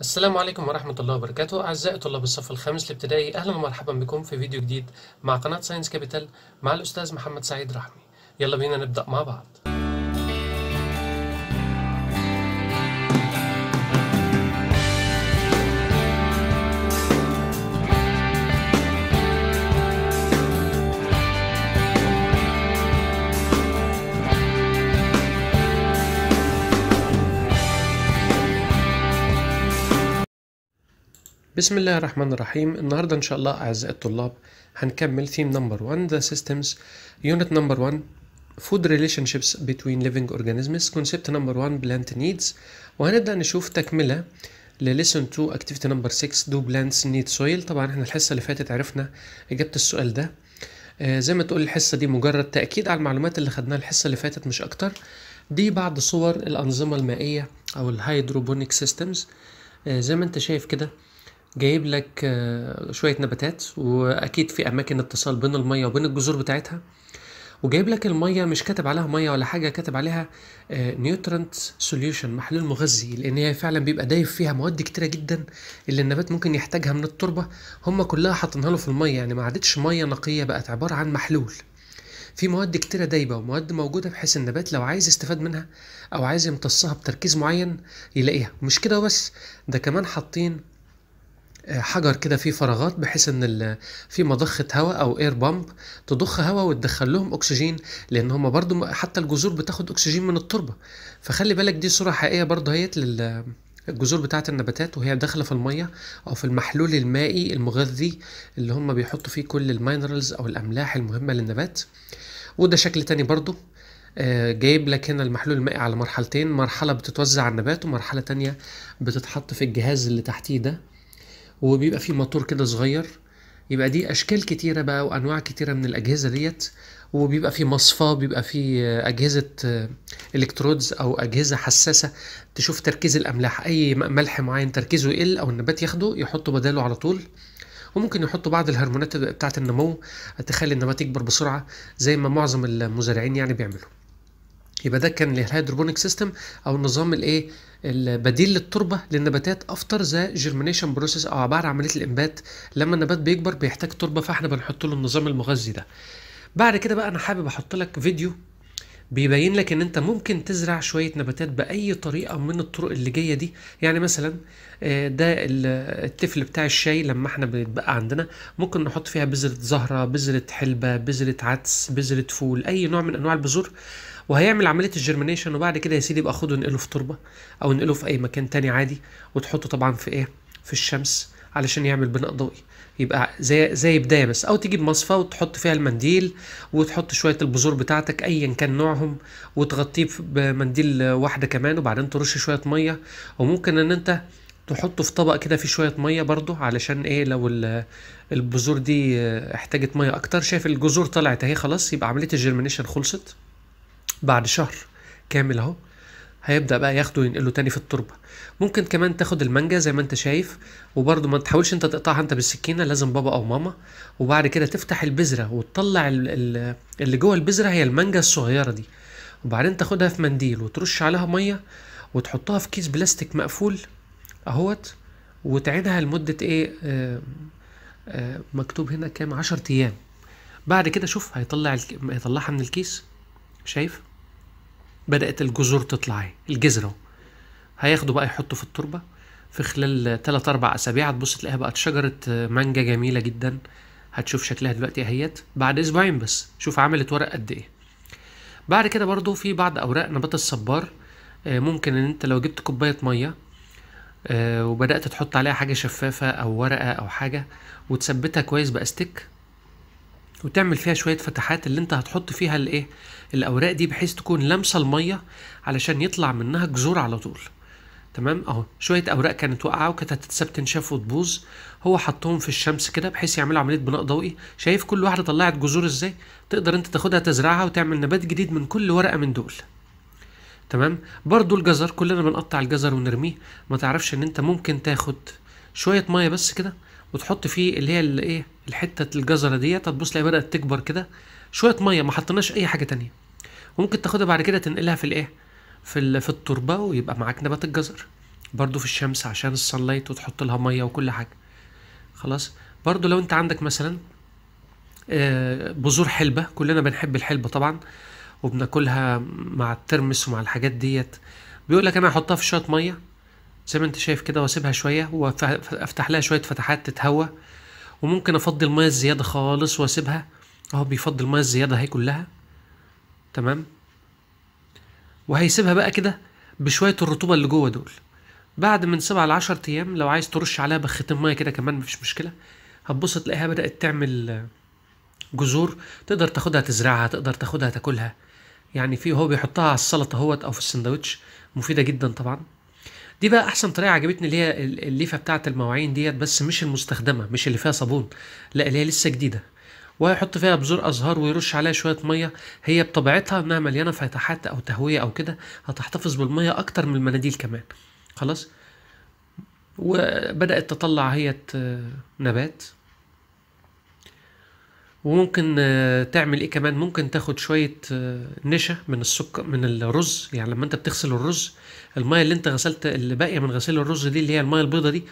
السلام عليكم ورحمة الله وبركاته أعزائي طلاب الصف الخامس الابتدائي أهلا ومرحبا بكم في فيديو جديد مع قناة ساينس كابيتال مع الأستاذ محمد سعيد رحمي يلا بينا نبدأ مع بعض بسم الله الرحمن الرحيم النهاردة إن شاء الله أعزائي الطلاب هنكمل ثيم نمبر 1 The Systems Unit نمبر 1 Food Relationships Between Living Organisms Concept نمبر 1 Plant Needs وهنبدأ نشوف تكملة لليسون 2 Activity نمبر 6 Do Plants Need Soil طبعا احنا الحصة اللي فاتت عرفنا إجابة السؤال ده آه زي ما تقول الحصة دي مجرد تأكيد على المعلومات اللي خدناها الحصة اللي فاتت مش أكتر دي بعض صور الأنظمة المائية أو الهيدروبونيك سيستمز آه زي ما انت شايف كده جايب لك آه، شويه نباتات واكيد في اماكن اتصال بين الميه وبين الجذور بتاعتها وجايب لك الميه مش كاتب عليها ميه ولا حاجه كاتب عليها نيوترنت آه، سوليوشن محلول مغذي لان هي فعلا بيبقى دايب فيها مواد كتيره جدا اللي النبات ممكن يحتاجها من التربه هم كلها حاطينها له في الميه يعني ما عادتش ميه نقيه بقت عباره عن محلول في مواد كتيرة دايبة ومواد موجودة بحيث النبات لو عايز يستفاد منها أو عايز يمتصها بتركيز معين يلاقيها مش كده وبس ده كمان حاطين حجر كده فيه فراغات بحيث ان في مضخه هواء او اير بامب تضخ هواء وتدخل لهم اكسجين لان هم برضو حتى الجذور بتاخد اكسجين من التربه فخلي بالك دي صوره حقيقيه برضه هيت لل الجذور بتاعت النباتات وهي داخلة في المية أو في المحلول المائي المغذي اللي هم بيحطوا فيه كل المينرالز أو الأملاح المهمة للنبات وده شكل تاني برضو آه، جايب لك هنا المحلول المائي على مرحلتين مرحلة بتتوزع على النبات ومرحلة تانية بتتحط في الجهاز اللي تحتيه ده وبيبقى فيه موتور كده صغير يبقى دي اشكال كتيره بقى وانواع كتيره من الاجهزه ديت وبيبقى فيه مصفى بيبقى فيه اجهزه الكترودز آه، او اجهزه حساسه تشوف تركيز الاملاح اي ملح معين تركيزه يقل او النبات ياخده يحطه بداله على طول وممكن يحطوا بعض الهرمونات بتاعه النمو تخلي النبات يكبر بسرعه زي ما معظم المزارعين يعني بيعملوا يبقى ده كان الهيدروبونيك سيستم او النظام الايه البديل للتربه للنباتات افتر ذا جيرمينيشن بروسيس او عباره عن عمليه الانبات لما النبات بيكبر بيحتاج تربه فاحنا بنحط له النظام المغذي ده بعد كده بقى انا حابب احط لك فيديو بيبين لك ان انت ممكن تزرع شويه نباتات باي طريقه من الطرق اللي جايه دي يعني مثلا آه، ده التفل بتاع الشاي لما احنا بيتبقى عندنا ممكن نحط فيها بذره زهره بذره حلبه بذره عدس بذره فول اي نوع من انواع البذور وهيعمل عمليه الجرمينيشن وبعد كده يا سيدي يبقى خده انقله في تربه او انقله في اي مكان تاني عادي وتحطه طبعا في ايه في الشمس علشان يعمل بناء ضوئي يبقى زي زي بدايه بس او تجيب مصفى وتحط فيها المنديل وتحط شويه البذور بتاعتك ايا كان نوعهم وتغطيه بمنديل واحده كمان وبعدين ترش شويه ميه وممكن ان انت تحطه في طبق كده فيه شويه ميه برضو علشان ايه لو البذور دي احتاجت ميه اكتر شايف الجذور طلعت اهي خلاص يبقى عمليه الجيرمينيشن خلصت بعد شهر كامل اهو هيبدا بقى ياخده ينقله تاني في التربه ممكن كمان تاخد المانجا زي ما انت شايف وبرده ما تحاولش انت تقطعها انت بالسكينه لازم بابا او ماما وبعد كده تفتح البذره وتطلع اللي جوه البذره هي المانجا الصغيره دي وبعدين تاخدها في منديل وترش عليها ميه وتحطها في كيس بلاستيك مقفول اهوت وتعينها لمده ايه آآ آه، آآ آه، مكتوب هنا كام 10 ايام بعد كده شوف هيطلع هيطلعها من الكيس شايف بدأت الجذور تطلع الجذرة هياخدوا بقى يحطوا في التربة في خلال 3 4 أسابيع هتبص تلاقيها بقت شجرة آه، مانجا جميلة جدا هتشوف شكلها دلوقتي اهيت بعد أسبوعين بس شوف عملت ورق قد إيه بعد كده برضو في بعض أوراق نبات الصبار آه، ممكن إن أنت لو جبت كوباية مية آه، وبدأت تحط عليها حاجة شفافة أو ورقة أو حاجة وتثبتها كويس بأستيك وتعمل فيها شويه فتحات اللي انت هتحط فيها الايه الاوراق دي بحيث تكون لمسه الميه علشان يطلع منها جذور على طول تمام اهو شويه اوراق كانت واقعه وكانت هتتساب تنشف وتبوظ هو حطهم في الشمس كده بحيث يعملوا عمليه بناء ضوئي شايف كل واحده طلعت جذور ازاي تقدر انت تاخدها تزرعها وتعمل نبات جديد من كل ورقه من دول تمام برضو الجزر كلنا بنقطع الجزر ونرميه ما تعرفش ان انت ممكن تاخد شويه ميه بس كده وتحط فيه اللي هي الايه الحته الجزره ديت هتبص تلاقيها بدات تكبر كده شويه ميه ما حطيناش اي حاجه تانية وممكن تاخدها بعد كده تنقلها في الايه في في التربه ويبقى معاك نبات الجزر برضو في الشمس عشان الصلايت وتحط لها ميه وكل حاجه خلاص برضو لو انت عندك مثلا آه، بذور حلبه كلنا بنحب الحلبه طبعا وبناكلها مع الترمس ومع الحاجات ديت بيقول لك انا هحطها في شويه ميه زي ما انت شايف كده واسيبها شويه وافتح لها شويه فتحات تتهوى وممكن افضي الميه الزياده خالص واسيبها اهو بيفضي الميه الزياده اهي كلها تمام وهيسيبها بقى كده بشويه الرطوبه اللي جوه دول بعد من سبعة 10 ايام لو عايز ترش عليها بخيتين ميه كده كمان مفيش مشكله هتبص تلاقيها بدات تعمل جذور تقدر تاخدها تزرعها تقدر تاخدها تاكلها يعني في هو بيحطها على السلطه اهوت او في السندوتش مفيده جدا طبعا دي بقى احسن طريقه عجبتني اللي هي الليفه بتاعه المواعين ديت بس مش المستخدمه مش اللي فيها صابون لا اللي هي لسه جديده وهيحط فيها بذور ازهار ويرش عليها شويه ميه هي بطبيعتها انها مليانه فتحات او تهويه او كده هتحتفظ بالميه اكتر من المناديل كمان خلاص وبدات تطلع هي نبات وممكن آه، تعمل ايه كمان ممكن تاخد شويه آه، نشا من السكر من الرز يعني لما انت بتغسل الرز الميه اللي انت غسلت اللي باقيه من غسيل الرز دي اللي هي الميه البيضه دي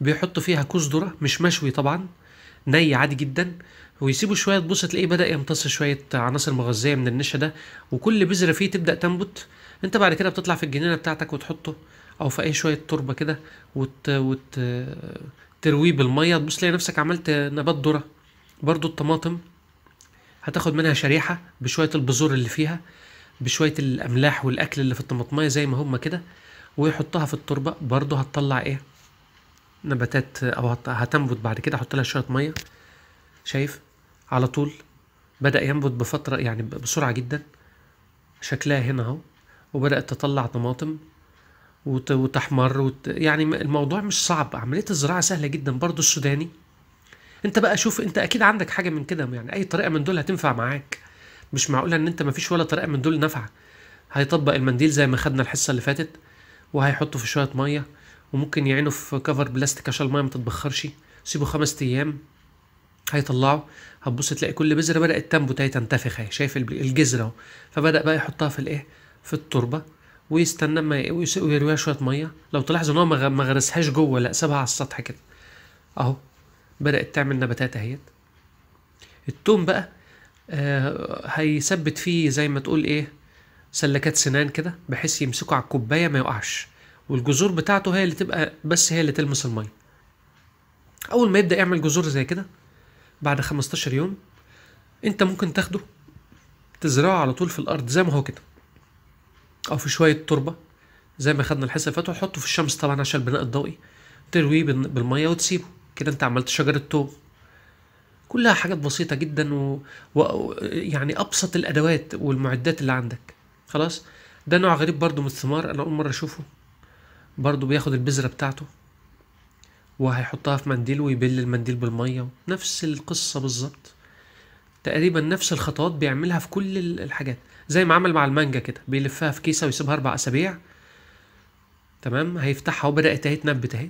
بيحطوا فيها كوز ذره مش مشوي طبعا ني عادي جدا ويسيبوا شويه تبص تلاقيه بدا يمتص شويه عناصر مغذيه من النشا ده وكل بذره فيه تبدا تنبت انت بعد كده بتطلع في الجنينه بتاعتك وتحطه او في اي شويه تربه كده وت... وت... آه، ترويه بالميه تبص تلاقي نفسك عملت نبات ذره برضو الطماطم هتاخد منها شريحة بشوية البذور اللي فيها بشوية الأملاح والأكل اللي في الطماطماية زي ما هما كده ويحطها في التربة برضو هتطلع إيه نباتات أو هتنبت بعد كده أحط لها شوية مية شايف على طول بدأ ينبت بفترة يعني بسرعة جدا شكلها هنا أهو وبدأت تطلع طماطم وتحمر وت... يعني الموضوع مش صعب عملية الزراعة سهلة جدا برضو السوداني انت بقى شوف انت اكيد عندك حاجه من كده يعني اي طريقه من دول هتنفع معاك مش معقوله ان انت مفيش ولا طريقه من دول نافعه هيطبق المنديل زي ما خدنا الحصه اللي فاتت وهيحطه في شويه ميه وممكن يعينه في كفر بلاستيك عشان الميه ما تتبخرش سيبه خمس ايام هيطلعه هتبص تلاقي كل بذره بدات تنبو تاني تنتفخ اهي شايف الجذر اهو فبدا بقى يحطها في الايه في التربه ويستنى ما ويرويها شويه ميه لو تلاحظ ان هو ما غرسهاش جوه لا سابها على السطح كده اهو بدأت تعمل نباتات اهيت التوم بقى آه، هيثبت فيه زي ما تقول ايه سلكات سنان كده بحيث يمسكه على الكوباية ما يقعش والجذور بتاعته هي اللي تبقى بس هي اللي تلمس المية أول ما يبدأ يعمل جذور زي كده بعد 15 يوم أنت ممكن تاخده تزرعه على طول في الأرض زي ما هو كده أو في شوية تربة زي ما خدنا الحصة اللي فاتت في الشمس طبعا عشان البناء الضوئي ترويه بالمية وتسيبه كده انت عملت شجره التوم كلها حاجات بسيطه جدا و... و... يعني ابسط الادوات والمعدات اللي عندك خلاص ده نوع غريب برضو من الثمار انا اول مره اشوفه برضو بياخد البذره بتاعته وهيحطها في منديل ويبل المنديل بالميه نفس القصه بالظبط تقريبا نفس الخطوات بيعملها في كل الحاجات زي ما عمل مع المانجا كده بيلفها في كيسه ويسيبها اربع اسابيع تمام هيفتحها وبدات اهي تنبت اهي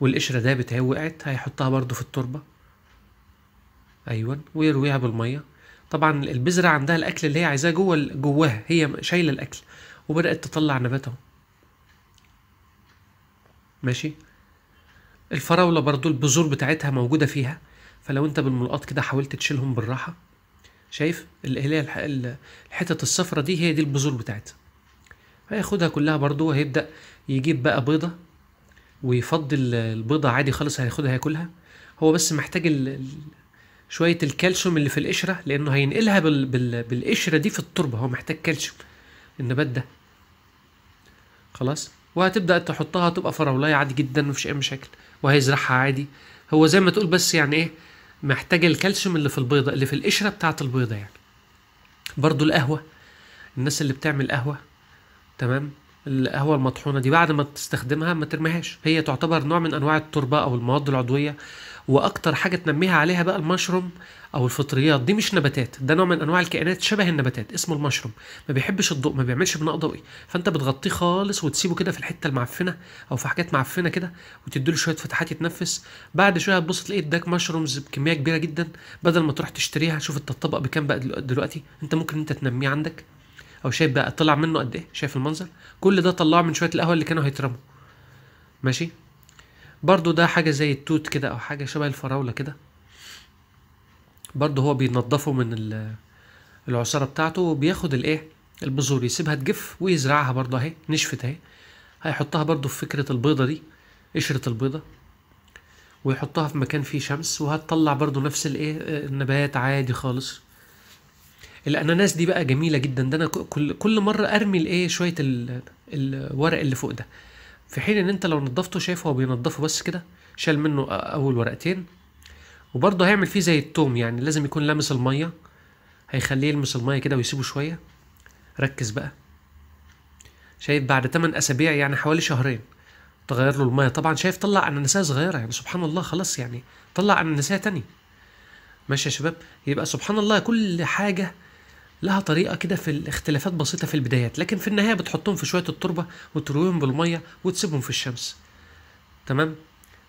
والقشرة ده بتاعي وقعت هيحطها برضو في التربة ايوه ويرويها بالمية طبعا البذرة عندها الاكل اللي هي عايزاه جوه جواها هي شايلة الاكل وبدأت تطلع نبات اهو ماشي الفراولة برضو البذور بتاعتها موجودة فيها فلو انت بالملقاط كده حاولت تشيلهم بالراحة شايف اللي هي الحتت الصفرة دي هي دي البذور بتاعتها هياخدها كلها برضو وهيبدأ يجيب بقى بيضة ويفضي البيضة عادي خالص هياخدها هياكلها هو بس محتاج ال... شوية الكالسيوم اللي في القشرة لأنه هينقلها بال... بال... بالقشرة دي في التربة هو محتاج كالسيوم النبات ده خلاص وهتبدأ تحطها تبقى فراولاية عادي جدا مفيش أي مشاكل وهيزرعها عادي هو زي ما تقول بس يعني إيه محتاج الكالسيوم اللي في البيضة اللي في القشرة بتاعة البيضة يعني برضو القهوة الناس اللي بتعمل قهوة تمام القهوه المطحونه دي بعد ما تستخدمها ما ترميهاش هي تعتبر نوع من انواع التربه او المواد العضويه واكتر حاجه تنميها عليها بقى المشروم او الفطريات دي مش نباتات ده نوع من انواع الكائنات شبه النباتات اسمه المشروم ما بيحبش الضوء ما بيعملش بناء ضوئي فانت بتغطيه خالص وتسيبه كده في الحته المعفنه او في حاجات معفنه كده وتديله شويه فتحات يتنفس بعد شويه هتبص تلاقي اداك مشرومز بكميه كبيره جدا بدل ما تروح تشتريها شوف انت الطبق بكام بقى دلوقتي انت ممكن انت تنميه عندك او شايف بقى طلع منه قد ايه شايف المنظر كل ده طلعه من شويه القهوه اللي كانوا هيترموا ماشي برضو ده حاجه زي التوت كده او حاجه شبه الفراوله كده برضو هو بينضفه من العصاره بتاعته وبياخد الايه البذور يسيبها تجف ويزرعها برضو اهي نشفت اهي هيحطها برضو في فكره البيضه دي قشره البيضه ويحطها في مكان فيه شمس وهتطلع برضو نفس الايه النبات عادي خالص الاناناس دي بقى جميله جدا ده انا كل كل مره ارمي الايه شويه ال... الورق اللي فوق ده في حين ان انت لو نضفته شايف هو بينضفه بس كده شال منه اول ورقتين وبرضه هيعمل فيه زي التوم يعني لازم يكون لامس الميه هيخليه يلمس الميه كده ويسيبه شويه ركز بقى شايف بعد 8 اسابيع يعني حوالي شهرين تغير له الميه طبعا شايف طلع اناناسيه صغيره يعني سبحان الله خلاص يعني طلع اناناسيه تاني ماشي يا شباب يبقى سبحان الله كل حاجه لها طريقه كده في الاختلافات بسيطه في البدايات لكن في النهايه بتحطهم في شويه التربه وترويهم بالميه وتسيبهم في الشمس تمام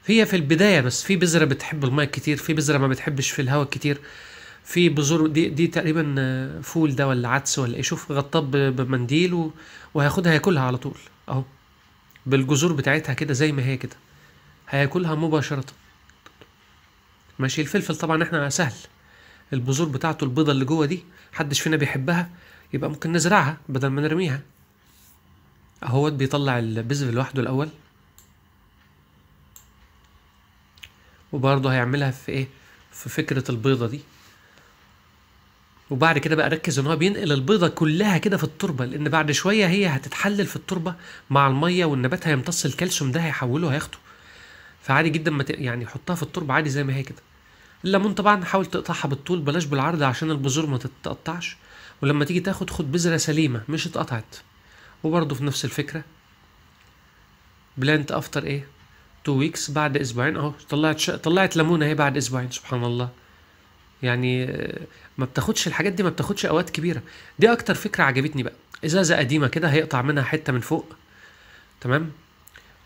هي في البدايه بس في بذره بتحب الميه كتير في بذره ما بتحبش في الهواء كتير في بذور دي, دي تقريبا فول ده ولا عدس ولا ايه شوف غطاه بمنديل و... وهياخدها هياكلها على طول اهو بالجذور بتاعتها كده زي ما هي كده هياكلها مباشره ماشي الفلفل طبعا احنا سهل البذور بتاعته البيضه اللي جوه دي محدش فينا بيحبها يبقى ممكن نزرعها بدل ما نرميها اهوت بيطلع البذر لوحده الاول وبرضه هيعملها في ايه في فكره البيضه دي وبعد كده بقى ركز ان هو بينقل البيضه كلها كده في التربه لان بعد شويه هي هتتحلل في التربه مع الميه والنبات هيمتص الكالسيوم ده هيحوله هياخده فعادي جدا ما يعني حطها في التربه عادي زي ما هي كده الليمون طبعا حاول تقطعها بالطول بلاش بالعرض عشان البذور ما تتقطعش ولما تيجي تاخد خد بذرة سليمة مش اتقطعت وبرضه في نفس الفكرة بلانت افتر ايه تو ويكس بعد اسبوعين اهو طلعت ش... طلعت ليمونة اهي بعد اسبوعين سبحان الله يعني آه، ما بتاخدش الحاجات دي ما بتاخدش اوقات كبيرة دي اكتر فكرة عجبتني بقى ازازة قديمة كده هيقطع منها حتة من فوق تمام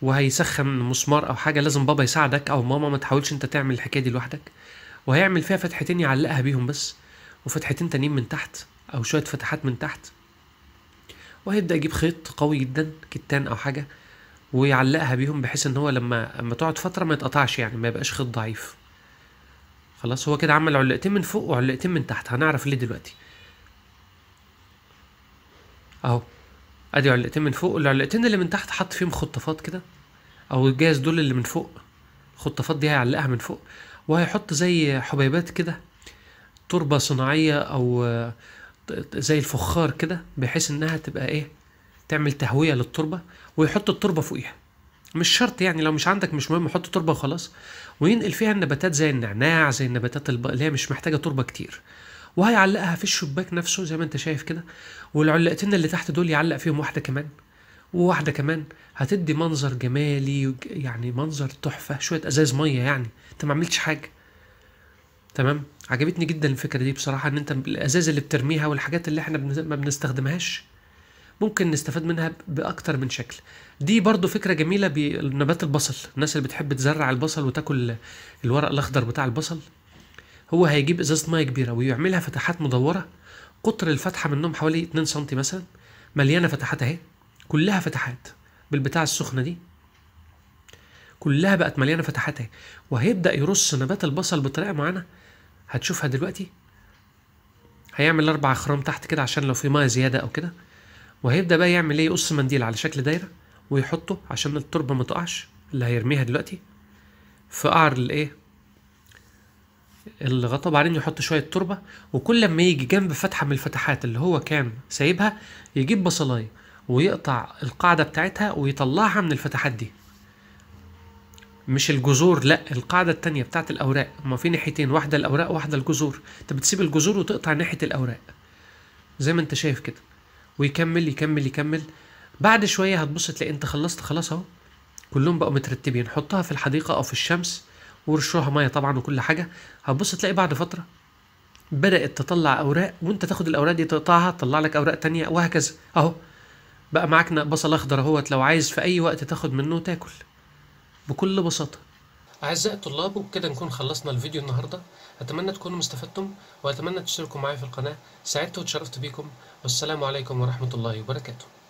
وهيسخن مسمار او حاجة لازم بابا يساعدك او ماما ما تحاولش انت تعمل الحكاية دي لوحدك وهيعمل فيها فتحتين يعلقها بيهم بس وفتحتين تانيين من تحت او شويه فتحات من تحت وهيبدا يجيب خيط قوي جدا كتان او حاجه ويعلقها بيهم بحيث ان هو لما اما تقعد فتره ما يتقطعش يعني ما يبقاش خيط ضعيف خلاص هو كده عمل علقتين من فوق وعلقتين من تحت هنعرف ليه دلوقتي اهو ادي علقتين من فوق والعلقتين اللي من تحت حط فيهم خطافات كده او الجهاز دول اللي من فوق الخطافات دي هيعلقها من فوق وهيحط زي حبيبات كده تربة صناعية أو زي الفخار كده بحيث إنها تبقى إيه تعمل تهوية للتربة ويحط التربة فوقيها مش شرط يعني لو مش عندك مش مهم حط تربة وخلاص وينقل فيها النباتات زي النعناع زي النباتات اللي هي مش محتاجة تربة كتير وهيعلقها في الشباك نفسه زي ما انت شايف كده والعلقتين اللي تحت دول يعلق فيهم واحدة كمان وواحده كمان هتدي منظر جمالي يعني منظر تحفه شويه ازاز ميه يعني انت ما عملتش حاجه تمام عجبتني جدا الفكره دي بصراحه ان انت الازاز اللي بترميها والحاجات اللي احنا ما بنستخدمهاش ممكن نستفاد منها باكتر من شكل دي برضو فكره جميله بنبات البصل الناس اللي بتحب تزرع البصل وتاكل الورق الاخضر بتاع البصل هو هيجيب ازازه ميه كبيره ويعملها فتحات مدوره قطر الفتحه منهم حوالي 2 سم مثلا مليانه فتحات اهي كلها فتحات بالبتاع السخنه دي كلها بقت مليانه فتحات اهي وهيبدا يرص نبات البصل بطريقه معينه هتشوفها دلوقتي هيعمل اربع اخرام تحت كده عشان لو في ميه زياده او كده وهيبدا بقى يعمل ايه يقص منديل على شكل دايره ويحطه عشان التربه ما تقعش اللي هيرميها دلوقتي في قعر الايه الغطا بعدين يحط شويه تربه وكل لما يجي جنب فتحه من الفتحات اللي هو كان سايبها يجيب بصلايه ويقطع القاعدة بتاعتها ويطلعها من الفتحات دي مش الجذور لا القاعدة التانية بتاعت الأوراق ما في ناحيتين واحدة الأوراق واحدة الجذور أنت بتسيب الجذور وتقطع ناحية الأوراق زي ما أنت شايف كده ويكمل يكمل يكمل بعد شوية هتبص تلاقي أنت خلصت خلاص أهو كلهم بقوا مترتبين حطها في الحديقة أو في الشمس ورشوها مية طبعا وكل حاجة هتبص تلاقي بعد فترة بدأت تطلع أوراق وأنت تاخد الأوراق دي تقطعها تطلع لك أوراق تانية وهكذا أهو بقى معاك بصل اخضر اهوت لو عايز في اي وقت تاخد منه وتاكل بكل بساطه أعزائي الطلاب وبكده نكون خلصنا الفيديو النهاردة أتمنى تكونوا مستفدتم وأتمنى تشتركوا معي في القناة سعدت وتشرفت بيكم والسلام عليكم ورحمة الله وبركاته